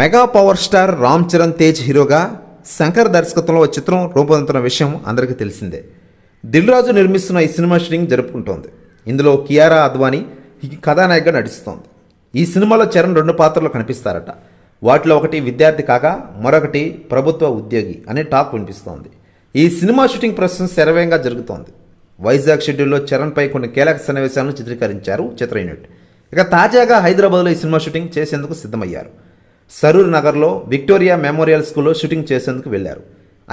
mega power star Ram Charan Tej హీరోగా శంకర్ దర్శకత్వంలో చిత్రం రూపొందుతున్న విషయం అందరికీ తెలిసిందే దిల్ రాజు నిర్మిస్తున్న ఈ సినిమా షూటింగ్ జరుపుకుంటోంది ఇందులో కియారా అద్వానీ కథానాయికగా నటిస్తోంది ఈ సినిమాలో చరణ్ రెండు పాత్రలు కనిపిస్తారట వాటిలో ఒకటి విద్యార్థి కాగా మరొకటి ప్రభుత్వ ఉద్యోగి అనే టాక్ వినిపిస్తోంది ఈ సినిమా షూటింగ్ ప్రస్తుతం శరవేగంగా జరుగుతోంది వైజాగ్ షెడ్యూల్లో చరణ్పై కొన్ని కీలక సన్నివేశాలను చిత్రీకరించారు చిత్ర యూనిట్ ఇక తాజాగా హైదరాబాద్లో ఈ సినిమా షూటింగ్ చేసేందుకు సిద్ధమయ్యారు సరూర్ నగర్లో విక్టోరియా మెమోరియల్ స్కూల్లో షూటింగ్ చేసేందుకు వెళ్లారు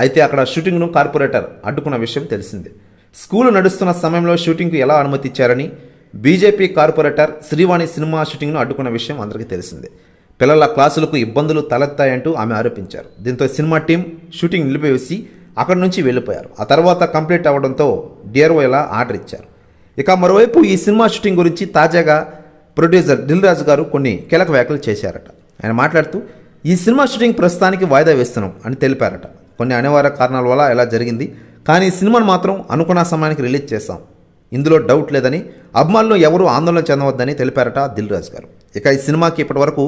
అయితే అక్కడ షూటింగ్ను కార్పొరేటర్ అడ్డుకున్న విషయం తెలిసిందే స్కూలు నడుస్తున్న సమయంలో షూటింగ్కు ఎలా అనుమతిచ్చారని బీజేపీ కార్పొరేటర్ శ్రీవాణి సినిమా షూటింగ్ను అడ్డుకున్న విషయం అందరికీ తెలిసిందే పిల్లల క్లాసులకు ఇబ్బందులు తలెత్తాయంటూ ఆమె ఆరోపించారు దీంతో సినిమా టీం షూటింగ్ నిలిపివేసి అక్కడి నుంచి వెళ్ళిపోయారు ఆ తర్వాత కంప్లీట్ అవ్వడంతో డిఆర్ఓ ఇలా ఆర్డర్ ఇచ్చారు ఇక మరోవైపు ఈ సినిమా షూటింగ్ గురించి తాజాగా ప్రొడ్యూసర్ దిల్ రాజు గారు కొన్ని కీలక వ్యాఖ్యలు చేశారట ఆయన మాట్లాడుతూ ఈ సినిమా షూటింగ్ ప్రస్తుతానికి వాయిదా వేస్తున్నాం అని తెలిపారట కొన్ని అనివార్య కారణాల వల్ల ఇలా జరిగింది కానీ సినిమాను మాత్రం అనుకున్న సమయానికి రిలీజ్ చేస్తాం ఇందులో డౌట్ లేదని అభిమానులు ఎవరూ ఆందోళన చెందవద్దని తెలిపారట దిల్ రాజు గారు ఇక ఈ సినిమాకి ఇప్పటివరకు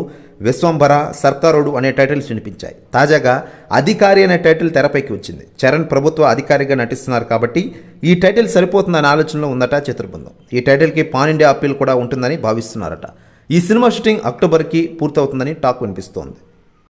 విశ్వంభర సర్కారోడు అనే టైటిల్స్ వినిపించాయి తాజాగా అధికారి అనే టైటిల్ తెరపైకి వచ్చింది చరణ్ ప్రభుత్వ అధికారిగా నటిస్తున్నారు కాబట్టి ఈ టైటిల్ సరిపోతుందనే ఆలోచనలో ఉందట చిత్రబృందం ఈ టైటిల్కి పాన్ ఇండియా అప్పీల్ కూడా ఉంటుందని భావిస్తున్నారట ఈ సినిమా షూటింగ్ అక్టోబర్కి పూర్తవుతుందని టాక్ వినిపిస్తోంది